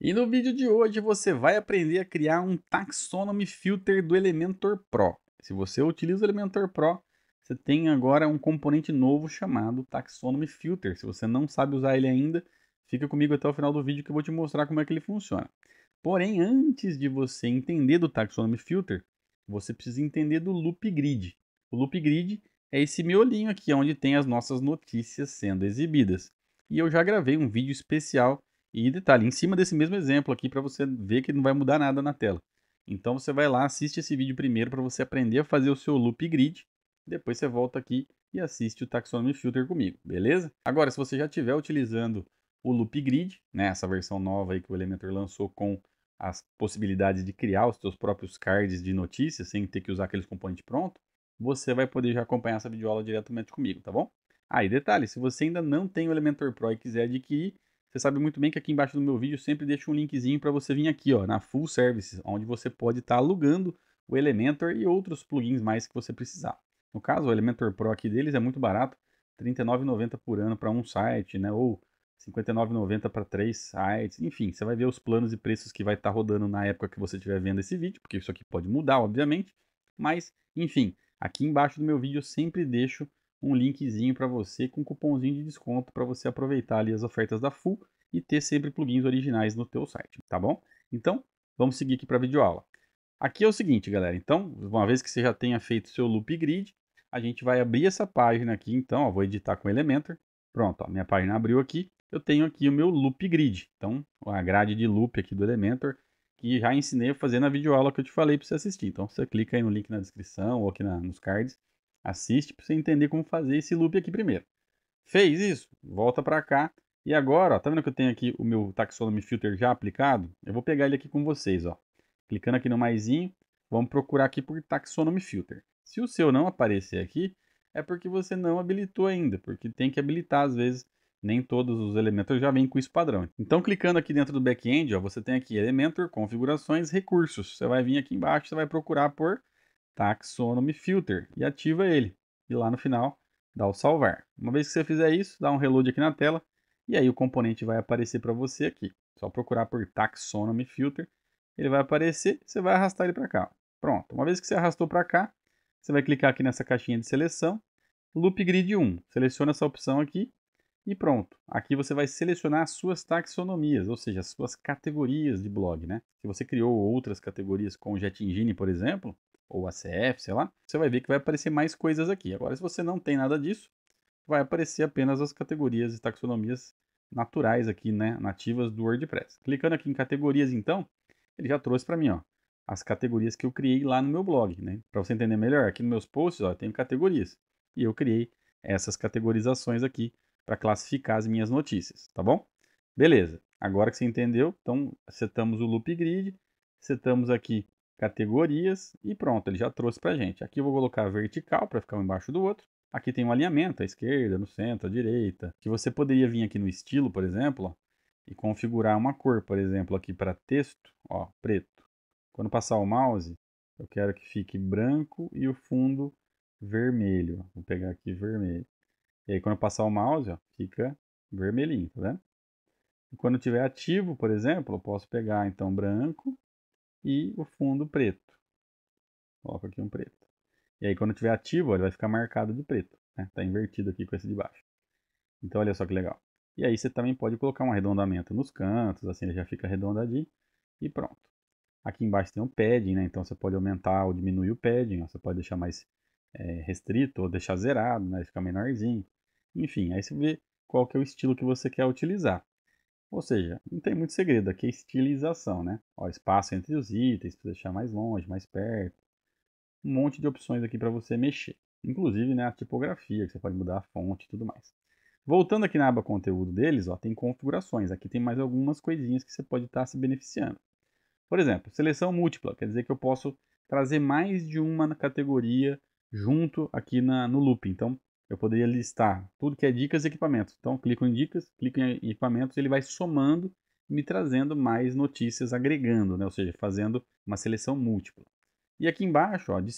E no vídeo de hoje você vai aprender a criar um Taxonomy Filter do Elementor Pro. Se você utiliza o Elementor Pro, você tem agora um componente novo chamado Taxonomy Filter. Se você não sabe usar ele ainda, fica comigo até o final do vídeo que eu vou te mostrar como é que ele funciona. Porém, antes de você entender do Taxonomy Filter, você precisa entender do Loop Grid. O Loop Grid é esse miolinho aqui onde tem as nossas notícias sendo exibidas. E eu já gravei um vídeo especial e detalhe, em cima desse mesmo exemplo aqui para você ver que não vai mudar nada na tela. Então você vai lá, assiste esse vídeo primeiro para você aprender a fazer o seu loop grid. Depois você volta aqui e assiste o Taxonomy Filter comigo, beleza? Agora, se você já estiver utilizando o loop grid, né, essa versão nova aí que o Elementor lançou com as possibilidades de criar os seus próprios cards de notícias sem ter que usar aqueles componentes prontos, você vai poder já acompanhar essa videoaula diretamente comigo, tá bom? Ah, detalhe, se você ainda não tem o Elementor Pro e quiser adquirir, você sabe muito bem que aqui embaixo do meu vídeo sempre deixo um linkzinho para você vir aqui ó, na Full Services, onde você pode estar tá alugando o Elementor e outros plugins mais que você precisar. No caso, o Elementor Pro aqui deles é muito barato, R$ 39,90 por ano para um site, né? ou R$ 59,90 para três sites. Enfim, você vai ver os planos e preços que vai estar tá rodando na época que você estiver vendo esse vídeo, porque isso aqui pode mudar, obviamente. Mas, enfim, aqui embaixo do meu vídeo eu sempre deixo um linkzinho para você com um cupomzinho de desconto para você aproveitar ali as ofertas da Full e ter sempre plugins originais no teu site, tá bom? Então, vamos seguir aqui para a videoaula. Aqui é o seguinte, galera. Então, uma vez que você já tenha feito seu loop grid, a gente vai abrir essa página aqui. Então, ó, vou editar com Elementor. Pronto, ó, minha página abriu aqui. Eu tenho aqui o meu loop grid. Então, a grade de loop aqui do Elementor, que já ensinei a fazer na videoaula que eu te falei para você assistir. Então, você clica aí no link na descrição ou aqui na, nos cards Assiste para você entender como fazer esse loop aqui primeiro. Fez isso? Volta para cá. E agora, ó, tá vendo que eu tenho aqui o meu Taxonomy Filter já aplicado? Eu vou pegar ele aqui com vocês, ó. Clicando aqui no maisinho, vamos procurar aqui por Taxonomy Filter. Se o seu não aparecer aqui, é porque você não habilitou ainda, porque tem que habilitar às vezes. Nem todos os elementos já vêm com isso padrão. Então, clicando aqui dentro do back-end, você tem aqui Elementor, Configurações, Recursos. Você vai vir aqui embaixo, você vai procurar por Taxonomy Filter e ativa ele. E lá no final dá o salvar. Uma vez que você fizer isso, dá um reload aqui na tela e aí o componente vai aparecer para você aqui. Só procurar por Taxonomy Filter, ele vai aparecer, você vai arrastar ele para cá. Pronto, uma vez que você arrastou para cá, você vai clicar aqui nessa caixinha de seleção, Loop Grid 1, seleciona essa opção aqui e pronto. Aqui você vai selecionar as suas taxonomias, ou seja, as suas categorias de blog, né? Se você criou outras categorias com o Jet Engine, por exemplo, ou ACF, sei lá, você vai ver que vai aparecer mais coisas aqui. Agora, se você não tem nada disso, vai aparecer apenas as categorias e taxonomias naturais aqui, né, nativas do WordPress. Clicando aqui em categorias, então, ele já trouxe para mim, ó, as categorias que eu criei lá no meu blog, né? Para você entender melhor, aqui nos meus posts, ó, tem categorias e eu criei essas categorizações aqui para classificar as minhas notícias, tá bom? Beleza. Agora que você entendeu, então setamos o loop grid, setamos aqui categorias e pronto, ele já trouxe para gente. Aqui eu vou colocar vertical para ficar um embaixo do outro. Aqui tem um alinhamento, à esquerda, no centro, à direita. Que você poderia vir aqui no estilo, por exemplo, ó, e configurar uma cor, por exemplo, aqui para texto, ó, preto. Quando passar o mouse, eu quero que fique branco e o fundo vermelho. Vou pegar aqui vermelho. E aí quando passar o mouse, ó, fica vermelhinho, tá vendo? E quando tiver ativo, por exemplo, eu posso pegar então branco e o fundo preto. Coloco aqui um preto. E aí quando tiver ativo, ó, ele vai ficar marcado de preto. Está né? Tá invertido aqui com esse de baixo. Então olha só que legal. E aí você também pode colocar um arredondamento nos cantos, assim ele já fica arredondadinho e pronto. Aqui embaixo tem um padding, né? então você pode aumentar ou diminuir o padding, ó. você pode deixar mais é, restrito ou deixar zerado, né? ficar menorzinho. Enfim, aí você vê qual que é o estilo que você quer utilizar. Ou seja, não tem muito segredo, aqui é estilização, né? Ó, espaço entre os itens, para deixar mais longe, mais perto. Um monte de opções aqui para você mexer. Inclusive, né, a tipografia, que você pode mudar a fonte e tudo mais. Voltando aqui na aba conteúdo deles, ó, tem configurações. Aqui tem mais algumas coisinhas que você pode estar tá se beneficiando. Por exemplo, seleção múltipla, quer dizer que eu posso trazer mais de uma categoria junto aqui na, no loop. Então, eu poderia listar tudo que é dicas e equipamentos. Então, clico em dicas, clico em equipamentos, ele vai somando e me trazendo mais notícias, agregando, né? ou seja, fazendo uma seleção múltipla. E aqui embaixo, ó, de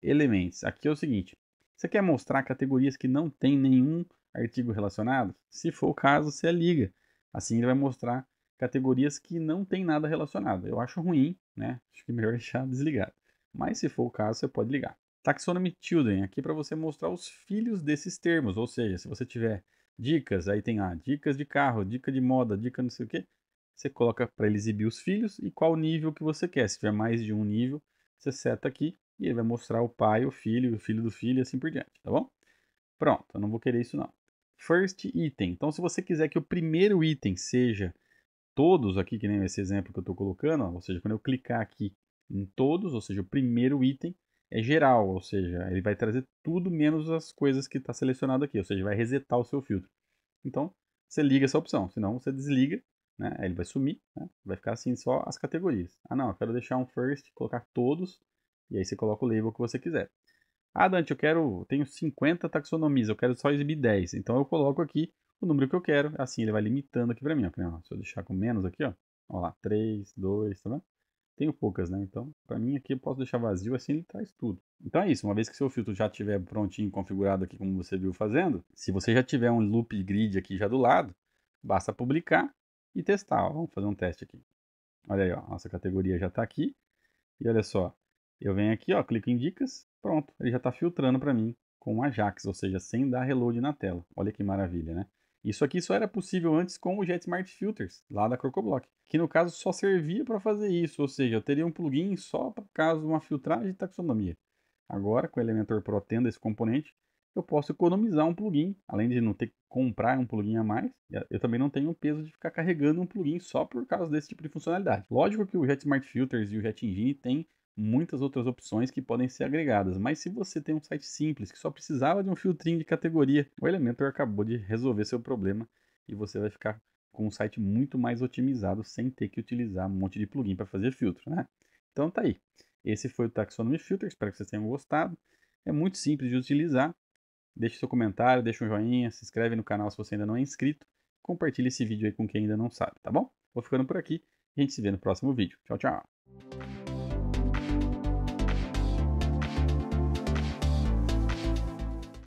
elementos. Aqui é o seguinte, você quer mostrar categorias que não tem nenhum artigo relacionado? Se for o caso, você liga. Assim ele vai mostrar categorias que não tem nada relacionado. Eu acho ruim, né? Acho que é melhor deixar desligado. Mas se for o caso, você pode ligar. Taxonomy Children, aqui para você mostrar os filhos desses termos, ou seja, se você tiver dicas, aí tem lá ah, dicas de carro, dica de moda, dica não sei o que, você coloca para ele exibir os filhos e qual nível que você quer. Se tiver mais de um nível, você seta aqui e ele vai mostrar o pai, o filho, o filho do filho e assim por diante, tá bom? Pronto, eu não vou querer isso não. First item. Então, se você quiser que o primeiro item seja todos aqui, que nem esse exemplo que eu estou colocando, ó, ou seja, quando eu clicar aqui em todos, ou seja, o primeiro item, é geral, ou seja, ele vai trazer tudo menos as coisas que está selecionado aqui, ou seja, vai resetar o seu filtro. Então, você liga essa opção, senão você desliga, né? ele vai sumir, né? vai ficar assim só as categorias. Ah não, eu quero deixar um first, colocar todos, e aí você coloca o label que você quiser. Ah, Dante, eu quero, tenho 50 taxonomias, eu quero só exibir 10. Então eu coloco aqui o número que eu quero, assim ele vai limitando aqui para mim. Ó. Se eu deixar com menos aqui, ó, ó lá, 3, 2, tá vendo? Tenho poucas, né? Então, para mim aqui eu posso deixar vazio, assim ele traz tudo. Então é isso, uma vez que seu filtro já estiver prontinho, configurado aqui como você viu fazendo, se você já tiver um loop grid aqui já do lado, basta publicar e testar. Ó, vamos fazer um teste aqui. Olha aí, ó, nossa categoria já está aqui. E olha só, eu venho aqui, ó, clico em dicas, pronto, ele já está filtrando para mim com Ajax, ou seja, sem dar reload na tela. Olha que maravilha, né? Isso aqui só era possível antes com o JetSmart Filters, lá da CrocoBlock, que no caso só servia para fazer isso, ou seja, eu teria um plugin só para caso de uma filtragem de taxonomia. Agora, com o Elementor Pro tendo esse componente, eu posso economizar um plugin, além de não ter que comprar um plugin a mais, eu também não tenho o peso de ficar carregando um plugin só por causa desse tipo de funcionalidade. Lógico que o JetSmart Filters e o JetEngine têm muitas outras opções que podem ser agregadas. Mas se você tem um site simples que só precisava de um filtrinho de categoria, o Elementor acabou de resolver seu problema e você vai ficar com um site muito mais otimizado sem ter que utilizar um monte de plugin para fazer filtro, né? Então tá aí. Esse foi o Taxonomy Filter, espero que vocês tenham gostado. É muito simples de utilizar. Deixe seu comentário, deixa um joinha, se inscreve no canal se você ainda não é inscrito. Compartilhe esse vídeo aí com quem ainda não sabe, tá bom? Vou ficando por aqui. A gente se vê no próximo vídeo. Tchau, tchau.